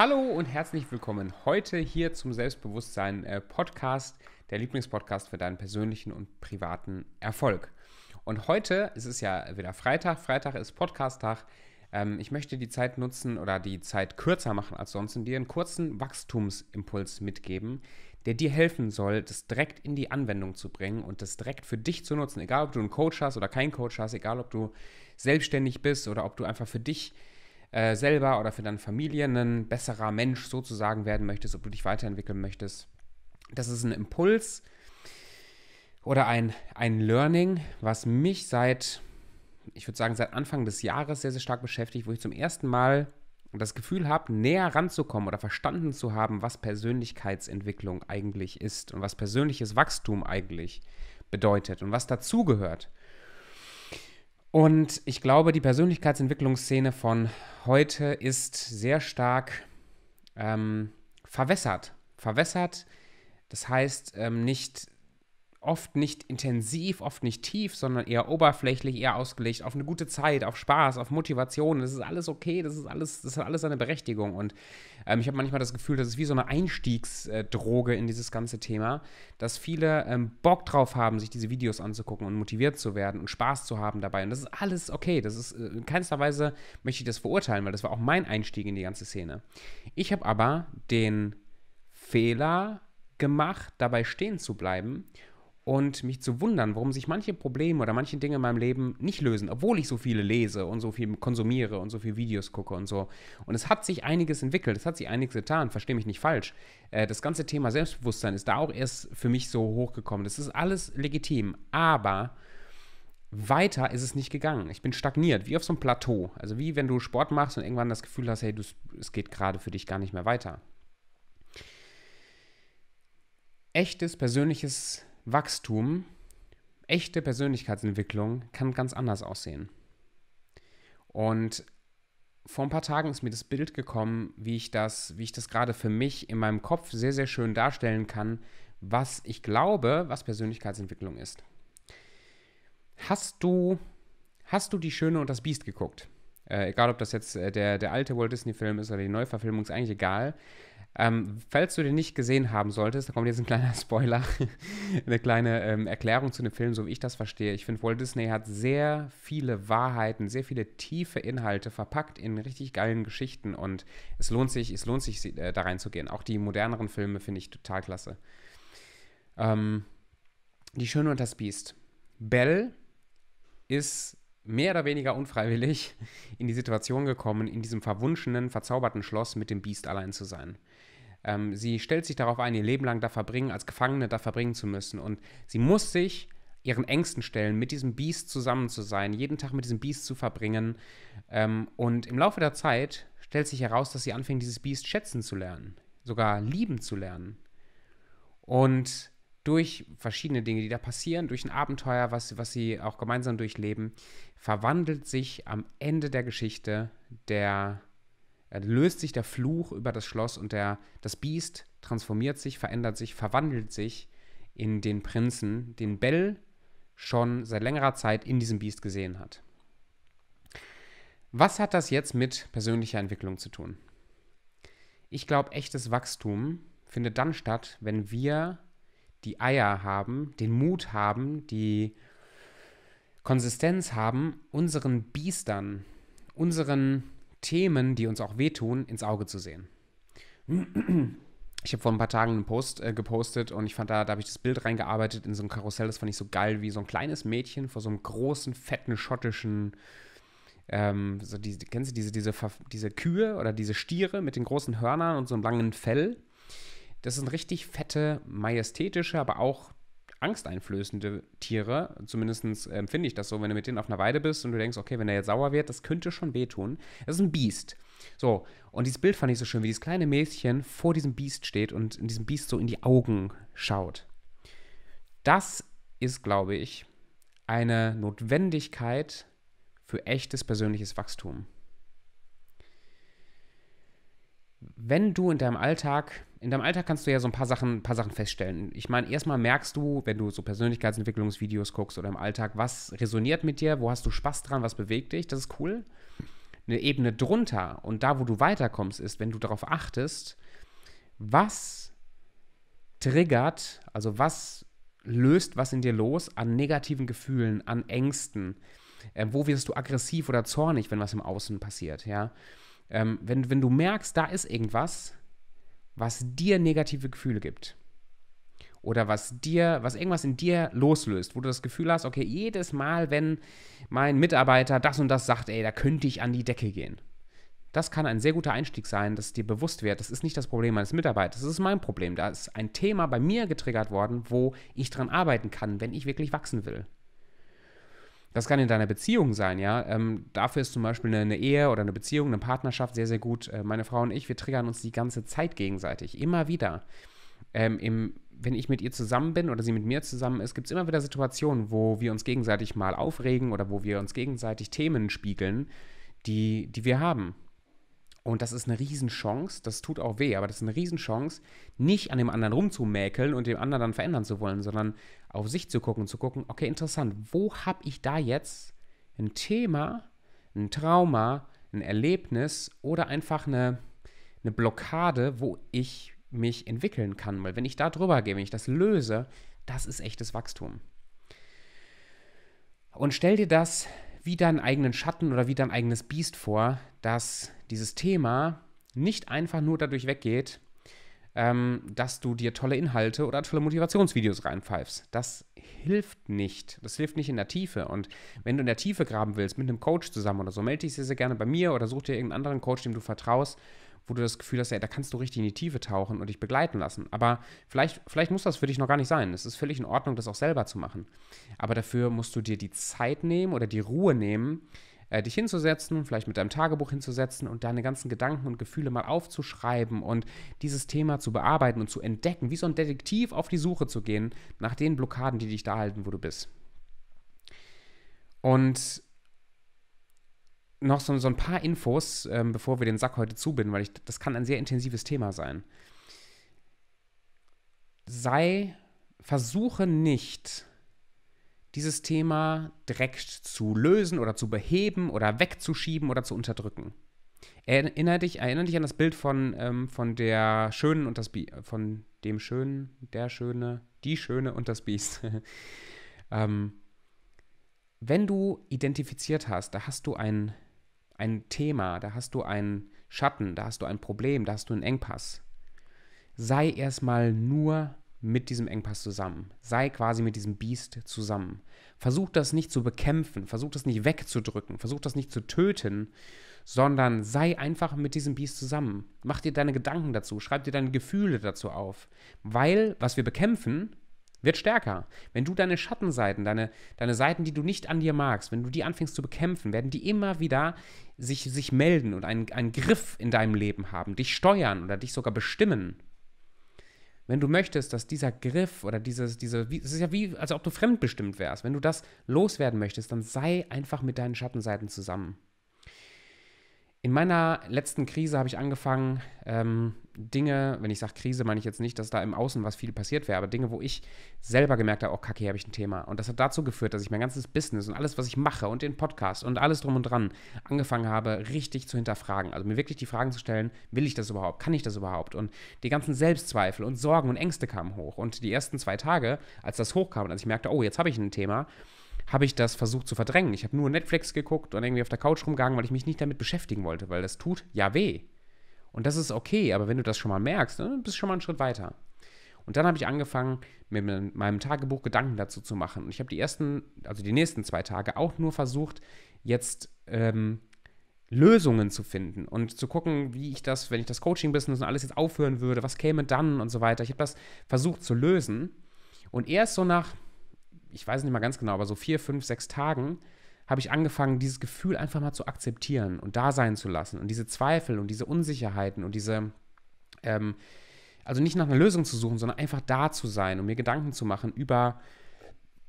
Hallo und herzlich willkommen heute hier zum Selbstbewusstsein äh, Podcast, der Lieblingspodcast für deinen persönlichen und privaten Erfolg. Und heute es ist es ja wieder Freitag, Freitag ist Podcast-Tag. Ähm, ich möchte die Zeit nutzen oder die Zeit kürzer machen als sonst und dir einen kurzen Wachstumsimpuls mitgeben, der dir helfen soll, das direkt in die Anwendung zu bringen und das direkt für dich zu nutzen. Egal, ob du einen Coach hast oder keinen Coach hast, egal, ob du selbstständig bist oder ob du einfach für dich äh, selber oder für deine Familie ein besserer Mensch sozusagen werden möchtest, ob du dich weiterentwickeln möchtest. Das ist ein Impuls oder ein, ein Learning, was mich seit, ich würde sagen, seit Anfang des Jahres sehr, sehr stark beschäftigt, wo ich zum ersten Mal das Gefühl habe, näher ranzukommen oder verstanden zu haben, was Persönlichkeitsentwicklung eigentlich ist und was persönliches Wachstum eigentlich bedeutet und was dazugehört. Und ich glaube, die Persönlichkeitsentwicklungsszene von heute ist sehr stark ähm, verwässert. Verwässert, das heißt ähm, nicht oft nicht intensiv, oft nicht tief, sondern eher oberflächlich, eher ausgelegt auf eine gute Zeit, auf Spaß, auf Motivation. Das ist alles okay, das ist alles, das hat alles seine Berechtigung. Und ähm, ich habe manchmal das Gefühl, das ist wie so eine Einstiegsdroge in dieses ganze Thema, dass viele ähm, Bock drauf haben, sich diese Videos anzugucken und motiviert zu werden und Spaß zu haben dabei. Und das ist alles okay. Das ist äh, in keinster Weise möchte ich das verurteilen, weil das war auch mein Einstieg in die ganze Szene. Ich habe aber den Fehler gemacht, dabei stehen zu bleiben und mich zu wundern, warum sich manche Probleme oder manche Dinge in meinem Leben nicht lösen, obwohl ich so viele lese und so viel konsumiere und so viele Videos gucke und so. Und es hat sich einiges entwickelt, es hat sich einiges getan, verstehe mich nicht falsch. Äh, das ganze Thema Selbstbewusstsein ist da auch erst für mich so hochgekommen. Das ist alles legitim, aber weiter ist es nicht gegangen. Ich bin stagniert, wie auf so einem Plateau. Also wie wenn du Sport machst und irgendwann das Gefühl hast, hey, du, es geht gerade für dich gar nicht mehr weiter. Echtes persönliches Wachstum, echte Persönlichkeitsentwicklung kann ganz anders aussehen. Und vor ein paar Tagen ist mir das Bild gekommen, wie ich das, wie ich das gerade für mich in meinem Kopf sehr, sehr schön darstellen kann, was ich glaube, was Persönlichkeitsentwicklung ist. Hast du, hast du die Schöne und das Biest geguckt? Äh, egal, ob das jetzt äh, der, der alte Walt Disney-Film ist oder die Neuverfilmung, ist eigentlich egal. Ähm, falls du den nicht gesehen haben solltest, da kommt jetzt ein kleiner Spoiler, eine kleine ähm, Erklärung zu dem Film, so wie ich das verstehe. Ich finde, Walt Disney hat sehr viele Wahrheiten, sehr viele tiefe Inhalte verpackt in richtig geilen Geschichten und es lohnt sich, es lohnt sich, äh, da reinzugehen. Auch die moderneren Filme finde ich total klasse. Ähm, die Schöne und das Biest. Belle ist mehr oder weniger unfreiwillig in die Situation gekommen, in diesem verwunschenen, verzauberten Schloss mit dem Biest allein zu sein. Ähm, sie stellt sich darauf ein, ihr Leben lang da verbringen, als Gefangene da verbringen zu müssen. Und sie muss sich ihren Ängsten stellen, mit diesem Biest zusammen zu sein, jeden Tag mit diesem Biest zu verbringen. Ähm, und im Laufe der Zeit stellt sich heraus, dass sie anfängt, dieses Biest schätzen zu lernen, sogar lieben zu lernen. Und durch verschiedene Dinge, die da passieren, durch ein Abenteuer, was, was sie auch gemeinsam durchleben, verwandelt sich am Ende der Geschichte der löst sich der Fluch über das Schloss und der, das Biest transformiert sich, verändert sich, verwandelt sich in den Prinzen, den Bell schon seit längerer Zeit in diesem Biest gesehen hat. Was hat das jetzt mit persönlicher Entwicklung zu tun? Ich glaube, echtes Wachstum findet dann statt, wenn wir die Eier haben, den Mut haben, die Konsistenz haben, unseren Biestern, unseren Themen, die uns auch wehtun, ins Auge zu sehen. Ich habe vor ein paar Tagen einen Post äh, gepostet und ich fand da, da habe ich das Bild reingearbeitet in so ein Karussell. Das fand ich so geil, wie so ein kleines Mädchen vor so einem großen, fetten schottischen ähm, so diese, kennst du diese, diese, diese Kühe oder diese Stiere mit den großen Hörnern und so einem langen Fell? Das sind richtig fette, majestätische, aber auch angsteinflößende Tiere. Zumindest empfinde ähm, ich das so, wenn du mit denen auf einer Weide bist und du denkst, okay, wenn der jetzt sauer wird, das könnte schon wehtun. Das ist ein Biest. So, und dieses Bild fand ich so schön, wie dieses kleine Mädchen vor diesem Biest steht und in diesem Biest so in die Augen schaut. Das ist, glaube ich, eine Notwendigkeit für echtes persönliches Wachstum. Wenn du in deinem Alltag in deinem Alltag kannst du ja so ein paar Sachen, paar Sachen feststellen. Ich meine, erstmal merkst du, wenn du so Persönlichkeitsentwicklungsvideos guckst oder im Alltag, was resoniert mit dir, wo hast du Spaß dran, was bewegt dich, das ist cool. Eine Ebene drunter und da, wo du weiterkommst, ist, wenn du darauf achtest, was triggert, also was löst was in dir los an negativen Gefühlen, an Ängsten, äh, wo wirst du aggressiv oder zornig, wenn was im Außen passiert, ja. Ähm, wenn, wenn du merkst, da ist irgendwas, was dir negative Gefühle gibt. Oder was dir, was irgendwas in dir loslöst, wo du das Gefühl hast, okay, jedes Mal, wenn mein Mitarbeiter das und das sagt, ey, da könnte ich an die Decke gehen. Das kann ein sehr guter Einstieg sein, dass dir bewusst wird, das ist nicht das Problem meines Mitarbeiters, das ist mein Problem. Da ist ein Thema bei mir getriggert worden, wo ich dran arbeiten kann, wenn ich wirklich wachsen will. Das kann in deiner Beziehung sein, ja. Ähm, dafür ist zum Beispiel eine, eine, Ehe oder eine Beziehung, eine Partnerschaft sehr, sehr gut. Äh, meine Frau und ich, wir triggern uns die ganze Zeit gegenseitig, immer wieder. Ähm, im, wenn ich mit ihr zusammen bin oder sie mit mir zusammen ist, gibt es immer wieder Situationen, wo wir uns gegenseitig mal aufregen oder wo wir uns gegenseitig Themen spiegeln, die, die wir haben, und das ist eine Riesenchance, das tut auch weh, aber das ist eine Riesenchance, nicht an dem anderen rumzumäkeln und dem anderen dann verändern zu wollen, sondern auf sich zu gucken, zu gucken, okay, interessant, wo habe ich da jetzt ein Thema, ein Trauma, ein Erlebnis oder einfach eine, eine Blockade, wo ich mich entwickeln kann. Weil wenn ich da drüber gehe, wenn ich das löse, das ist echtes Wachstum. Und stell dir das wieder einen eigenen Schatten oder wie dein eigenes Biest vor, dass dieses Thema nicht einfach nur dadurch weggeht, ähm, dass du dir tolle Inhalte oder tolle Motivationsvideos reinpfeifst. Das hilft nicht. Das hilft nicht in der Tiefe. Und wenn du in der Tiefe graben willst, mit einem Coach zusammen oder so, melde dich sehr, sehr gerne bei mir oder such dir irgendeinen anderen Coach, dem du vertraust wo du das Gefühl hast, ey, da kannst du richtig in die Tiefe tauchen und dich begleiten lassen. Aber vielleicht, vielleicht muss das für dich noch gar nicht sein. Es ist völlig in Ordnung, das auch selber zu machen. Aber dafür musst du dir die Zeit nehmen oder die Ruhe nehmen, äh, dich hinzusetzen, vielleicht mit deinem Tagebuch hinzusetzen und deine ganzen Gedanken und Gefühle mal aufzuschreiben und dieses Thema zu bearbeiten und zu entdecken, wie so ein Detektiv auf die Suche zu gehen nach den Blockaden, die dich da halten, wo du bist. Und noch so, so ein paar Infos, ähm, bevor wir den Sack heute zubinden, weil ich, das kann ein sehr intensives Thema sein. Sei, versuche nicht, dieses Thema direkt zu lösen oder zu beheben oder wegzuschieben oder zu unterdrücken. Erinnere dich, erinnere dich an das Bild von, ähm, von der Schönen und das Bi von dem Schönen, der Schöne, die Schöne und das Biest. ähm, wenn du identifiziert hast, da hast du ein ein Thema, da hast du einen Schatten, da hast du ein Problem, da hast du einen Engpass. Sei erstmal nur mit diesem Engpass zusammen. Sei quasi mit diesem Biest zusammen. Versuch das nicht zu bekämpfen, versuch das nicht wegzudrücken, versuch das nicht zu töten, sondern sei einfach mit diesem Biest zusammen. Mach dir deine Gedanken dazu, schreib dir deine Gefühle dazu auf. Weil, was wir bekämpfen, wird stärker. Wenn du deine Schattenseiten, deine, deine Seiten, die du nicht an dir magst, wenn du die anfängst zu bekämpfen, werden die immer wieder sich, sich melden und einen, einen Griff in deinem Leben haben, dich steuern oder dich sogar bestimmen. Wenn du möchtest, dass dieser Griff oder dieses, diese, es ist ja wie, als ob du fremdbestimmt wärst, wenn du das loswerden möchtest, dann sei einfach mit deinen Schattenseiten zusammen. In meiner letzten Krise habe ich angefangen, ähm, Dinge, wenn ich sage Krise, meine ich jetzt nicht, dass da im Außen was viel passiert wäre, aber Dinge, wo ich selber gemerkt habe, oh Kacke, hier habe ich ein Thema. Und das hat dazu geführt, dass ich mein ganzes Business und alles, was ich mache und den Podcast und alles drum und dran angefangen habe, richtig zu hinterfragen. Also mir wirklich die Fragen zu stellen, will ich das überhaupt? Kann ich das überhaupt? Und die ganzen Selbstzweifel und Sorgen und Ängste kamen hoch. Und die ersten zwei Tage, als das hochkam und als ich merkte, oh, jetzt habe ich ein Thema, habe ich das versucht zu verdrängen. Ich habe nur Netflix geguckt und irgendwie auf der Couch rumgegangen, weil ich mich nicht damit beschäftigen wollte, weil das tut ja weh. Und das ist okay, aber wenn du das schon mal merkst, ne, dann bist du schon mal einen Schritt weiter. Und dann habe ich angefangen, mit meinem Tagebuch Gedanken dazu zu machen. Und ich habe die ersten, also die nächsten zwei Tage auch nur versucht, jetzt ähm, Lösungen zu finden und zu gucken, wie ich das, wenn ich das Coaching-Business und alles jetzt aufhören würde, was käme dann und so weiter. Ich habe das versucht zu lösen. Und erst so nach ich weiß nicht mal ganz genau, aber so vier, fünf, sechs Tagen habe ich angefangen, dieses Gefühl einfach mal zu akzeptieren und da sein zu lassen und diese Zweifel und diese Unsicherheiten und diese, ähm, also nicht nach einer Lösung zu suchen, sondern einfach da zu sein und mir Gedanken zu machen über,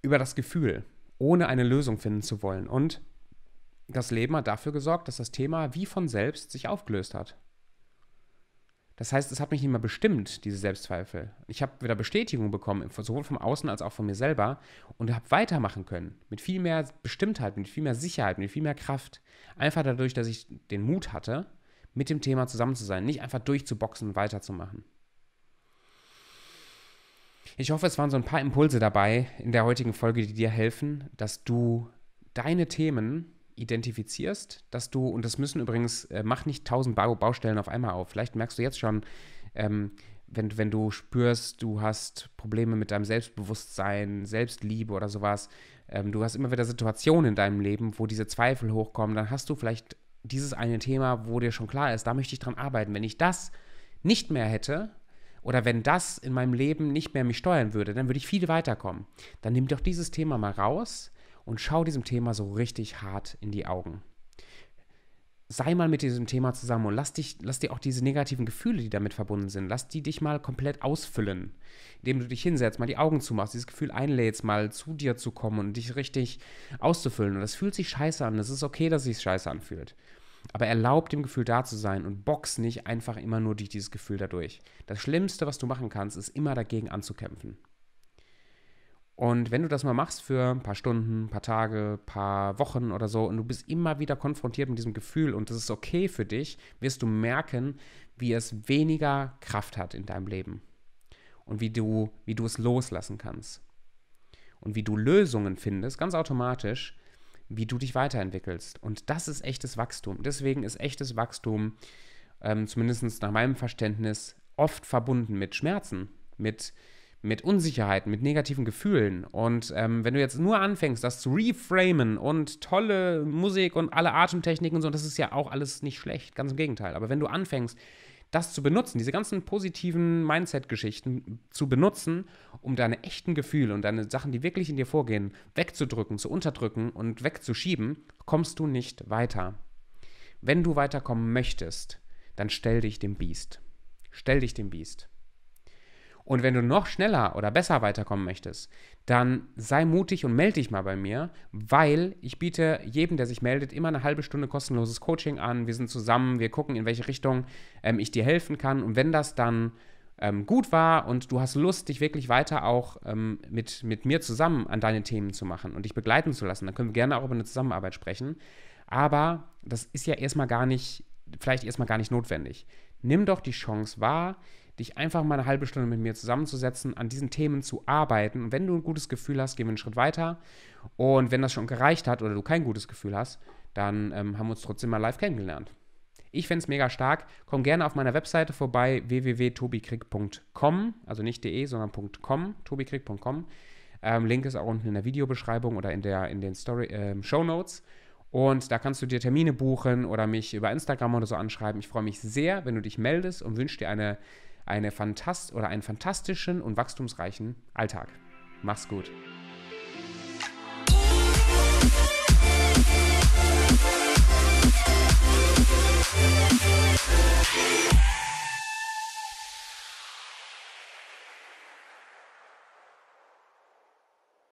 über das Gefühl, ohne eine Lösung finden zu wollen. Und das Leben hat dafür gesorgt, dass das Thema wie von selbst sich aufgelöst hat. Das heißt, es hat mich nicht mehr bestimmt, diese Selbstzweifel. Ich habe wieder Bestätigung bekommen, sowohl vom Außen als auch von mir selber und habe weitermachen können. Mit viel mehr Bestimmtheit, mit viel mehr Sicherheit, mit viel mehr Kraft. Einfach dadurch, dass ich den Mut hatte, mit dem Thema zusammen zu sein. Nicht einfach durchzuboxen und weiterzumachen. Ich hoffe, es waren so ein paar Impulse dabei in der heutigen Folge, die dir helfen, dass du deine Themen identifizierst, dass du, und das müssen übrigens, äh, mach nicht tausend Baustellen auf einmal auf. Vielleicht merkst du jetzt schon, ähm, wenn, wenn du spürst, du hast Probleme mit deinem Selbstbewusstsein, Selbstliebe oder sowas, ähm, du hast immer wieder Situationen in deinem Leben, wo diese Zweifel hochkommen, dann hast du vielleicht dieses eine Thema, wo dir schon klar ist, da möchte ich dran arbeiten. Wenn ich das nicht mehr hätte, oder wenn das in meinem Leben nicht mehr mich steuern würde, dann würde ich viel weiterkommen. Dann nimm doch dieses Thema mal raus und schau diesem Thema so richtig hart in die Augen. Sei mal mit diesem Thema zusammen und lass, dich, lass dir auch diese negativen Gefühle, die damit verbunden sind, lass die dich mal komplett ausfüllen, indem du dich hinsetzt, mal die Augen zumachst, dieses Gefühl einlädst, mal zu dir zu kommen und dich richtig auszufüllen. Und das fühlt sich scheiße an, es ist okay, dass es sich scheiße anfühlt. Aber erlaub dem Gefühl da zu sein und box nicht einfach immer nur durch dieses Gefühl dadurch. Das Schlimmste, was du machen kannst, ist immer dagegen anzukämpfen. Und wenn du das mal machst für ein paar Stunden, ein paar Tage, ein paar Wochen oder so und du bist immer wieder konfrontiert mit diesem Gefühl und das ist okay für dich, wirst du merken, wie es weniger Kraft hat in deinem Leben und wie du, wie du es loslassen kannst und wie du Lösungen findest, ganz automatisch, wie du dich weiterentwickelst. Und das ist echtes Wachstum. Deswegen ist echtes Wachstum, ähm, zumindest nach meinem Verständnis, oft verbunden mit Schmerzen, mit Schmerzen mit Unsicherheiten, mit negativen Gefühlen. Und ähm, wenn du jetzt nur anfängst, das zu reframen und tolle Musik und alle Atemtechniken und so, das ist ja auch alles nicht schlecht, ganz im Gegenteil. Aber wenn du anfängst, das zu benutzen, diese ganzen positiven Mindset-Geschichten zu benutzen, um deine echten Gefühle und deine Sachen, die wirklich in dir vorgehen, wegzudrücken, zu unterdrücken und wegzuschieben, kommst du nicht weiter. Wenn du weiterkommen möchtest, dann stell dich dem Biest. Stell dich dem Biest. Und wenn du noch schneller oder besser weiterkommen möchtest, dann sei mutig und melde dich mal bei mir, weil ich biete jedem, der sich meldet, immer eine halbe Stunde kostenloses Coaching an. Wir sind zusammen, wir gucken, in welche Richtung ähm, ich dir helfen kann. Und wenn das dann ähm, gut war und du hast Lust, dich wirklich weiter auch ähm, mit, mit mir zusammen an deine Themen zu machen und dich begleiten zu lassen, dann können wir gerne auch über eine Zusammenarbeit sprechen. Aber das ist ja erstmal gar nicht, vielleicht erstmal gar nicht notwendig nimm doch die Chance wahr, dich einfach mal eine halbe Stunde mit mir zusammenzusetzen, an diesen Themen zu arbeiten. Und wenn du ein gutes Gefühl hast, gehen wir einen Schritt weiter. Und wenn das schon gereicht hat oder du kein gutes Gefühl hast, dann ähm, haben wir uns trotzdem mal live kennengelernt. Ich fände es mega stark. Komm gerne auf meiner Webseite vorbei, www.tobikrieg.com, also nicht de, sondern .com, tobikrieg.com. Ähm, Link ist auch unten in der Videobeschreibung oder in, der, in den Story, äh, Show Notes. Und da kannst du dir Termine buchen oder mich über Instagram oder so anschreiben. Ich freue mich sehr, wenn du dich meldest und wünsche dir eine, eine Fantast oder einen fantastischen und wachstumsreichen Alltag. Mach's gut. Yeah.